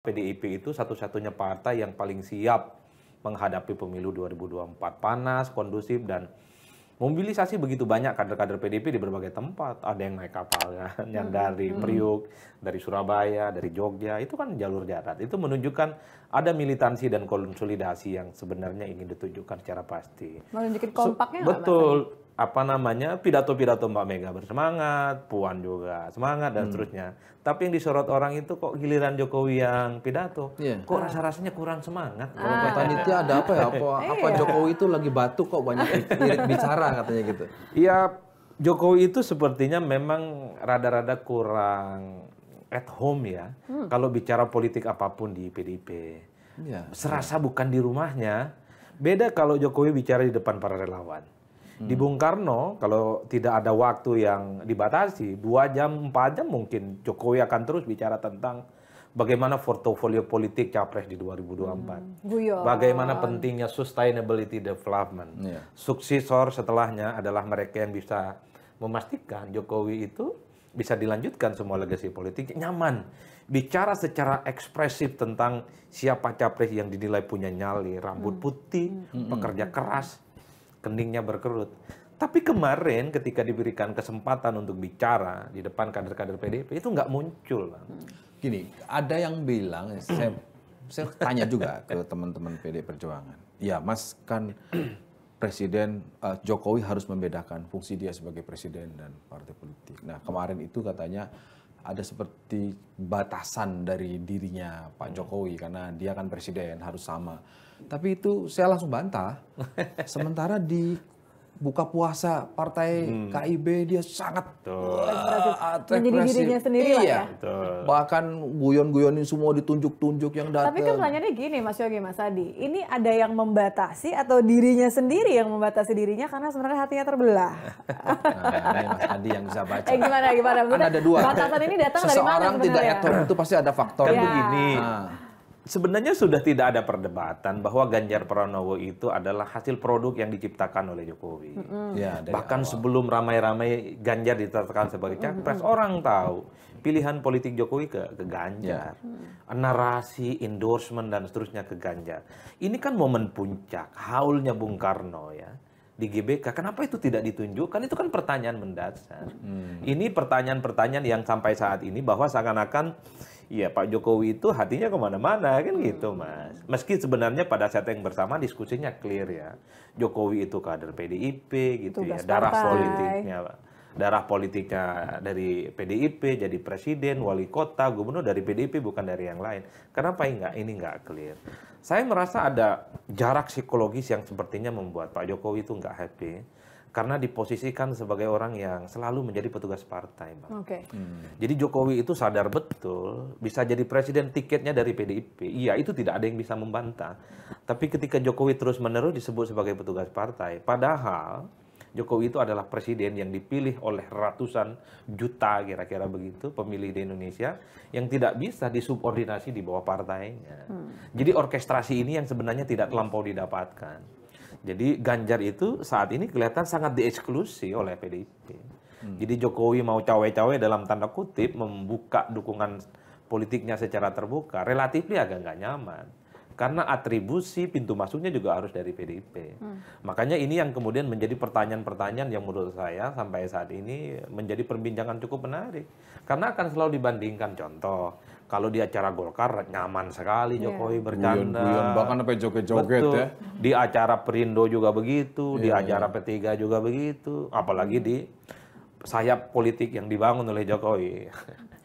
PDIP itu satu-satunya partai yang paling siap menghadapi pemilu 2024 panas, kondusif dan mobilisasi begitu banyak kader-kader PDIP di berbagai tempat. Ada yang naik kapal ya, hmm. yang dari hmm. Priuk, dari Surabaya, dari Jogja, itu kan jalur darat. Itu menunjukkan ada militansi dan konsolidasi yang sebenarnya ingin ditunjukkan secara pasti. Menunjukkan kompaknya so, Betul. Apa? apa namanya pidato-pidato Mbak Mega bersemangat, Puan juga semangat dan hmm. seterusnya. Tapi yang disorot orang itu kok giliran Jokowi yang pidato, yeah. kok rasa-rasanya kurang semangat. Ah. Kalau kata ah. itu ada apa ya? Apa, apa iya. Jokowi itu lagi batuk kok banyak irit bicara katanya gitu. Iya, Jokowi itu sepertinya memang rada-rada kurang at home ya. Hmm. Kalau bicara politik apapun di PDIP. Yeah. Serasa bukan di rumahnya. Beda kalau Jokowi bicara di depan para relawan di hmm. Bung Karno, kalau tidak ada waktu yang dibatasi, dua jam, empat jam mungkin Jokowi akan terus bicara tentang bagaimana portofolio politik capres di 2024. Hmm. Bagaimana pentingnya sustainability development. Yeah. Suksesor setelahnya adalah mereka yang bisa memastikan Jokowi itu bisa dilanjutkan semua legasi politik. nyaman bicara secara ekspresif tentang siapa capres yang dinilai punya nyali, rambut hmm. putih, hmm, pekerja keras, keningnya berkerut. Tapi kemarin ketika diberikan kesempatan untuk bicara di depan kader-kader PDIP itu nggak muncul. Hmm. Gini, ada yang bilang, saya, saya tanya juga ke teman-teman PD Perjuangan. Ya, Mas kan Presiden uh, Jokowi harus membedakan fungsi dia sebagai presiden dan partai politik. Nah, kemarin itu katanya ada seperti batasan dari dirinya Pak hmm. Jokowi karena dia kan presiden harus sama. Tapi itu saya langsung bantah. Sementara di buka puasa partai hmm. KIB dia sangat uh, menjadi dirinya sendiri iya. lah ya. Betul. Bahkan guyon-guyonin semua ditunjuk-tunjuk yang datang. Tapi kan pertanyaannya gini Mas Yogi Mas Adi, ini ada yang membatasi atau dirinya sendiri yang membatasi dirinya karena sebenarnya hatinya terbelah. nah, Mas Adi yang bisa baca. Eh gimana gimana? Kan ada dua. Batasan ini datang Seseorang dari mana sebenarnya? tidak etom itu pasti ada faktor ya. begini. Nah sebenarnya sudah tidak ada perdebatan bahwa Ganjar Pranowo itu adalah hasil produk yang diciptakan oleh Jokowi. Mm -hmm. ya, Bahkan awal. sebelum ramai-ramai Ganjar ditetapkan sebagai capres, mm -hmm. orang tahu pilihan politik Jokowi ke, ke Ganjar, yeah. Mm. narasi, endorsement dan seterusnya ke Ganjar. Ini kan momen puncak, haulnya Bung Karno ya di GBK. Kenapa itu tidak ditunjukkan? Itu kan pertanyaan mendasar. Hmm. Ini pertanyaan-pertanyaan yang sampai saat ini bahwa seakan-akan ya Pak Jokowi itu hatinya kemana-mana kan hmm. gitu mas. Meski sebenarnya pada saat yang bersama diskusinya clear ya. Jokowi itu kader PDIP gitu ya, Tugas ya, darah politiknya. Pak darah politiknya dari PDIP jadi presiden, wali kota, gubernur dari PDIP bukan dari yang lain. Kenapa enggak? Ini enggak clear. Saya merasa ada jarak psikologis yang sepertinya membuat Pak Jokowi itu enggak happy karena diposisikan sebagai orang yang selalu menjadi petugas partai, Bang. Okay. Hmm. Jadi Jokowi itu sadar betul bisa jadi presiden tiketnya dari PDIP. Iya, itu tidak ada yang bisa membantah. Tapi ketika Jokowi terus-menerus disebut sebagai petugas partai, padahal Jokowi itu adalah presiden yang dipilih oleh ratusan juta kira-kira begitu pemilih di Indonesia yang tidak bisa disubordinasi di bawah partainya. Hmm. Jadi orkestrasi ini yang sebenarnya tidak terlampau didapatkan. Jadi Ganjar itu saat ini kelihatan sangat dieksklusi oleh PDIP. Hmm. Jadi Jokowi mau cawe-cawe dalam tanda kutip membuka dukungan politiknya secara terbuka, relatifnya agak nggak nyaman karena atribusi pintu masuknya juga harus dari PDIP. Hmm. Makanya ini yang kemudian menjadi pertanyaan-pertanyaan yang menurut saya sampai saat ini menjadi perbincangan cukup menarik. Karena akan selalu dibandingkan contoh kalau di acara Golkar nyaman sekali yeah. Jokowi bercanda. Buyan, buyan, bahkan sampai joget-joget ya. Di acara Perindo juga begitu, yeah, di iya, acara iya. P3 juga begitu, apalagi di sayap politik yang dibangun oleh Jokowi.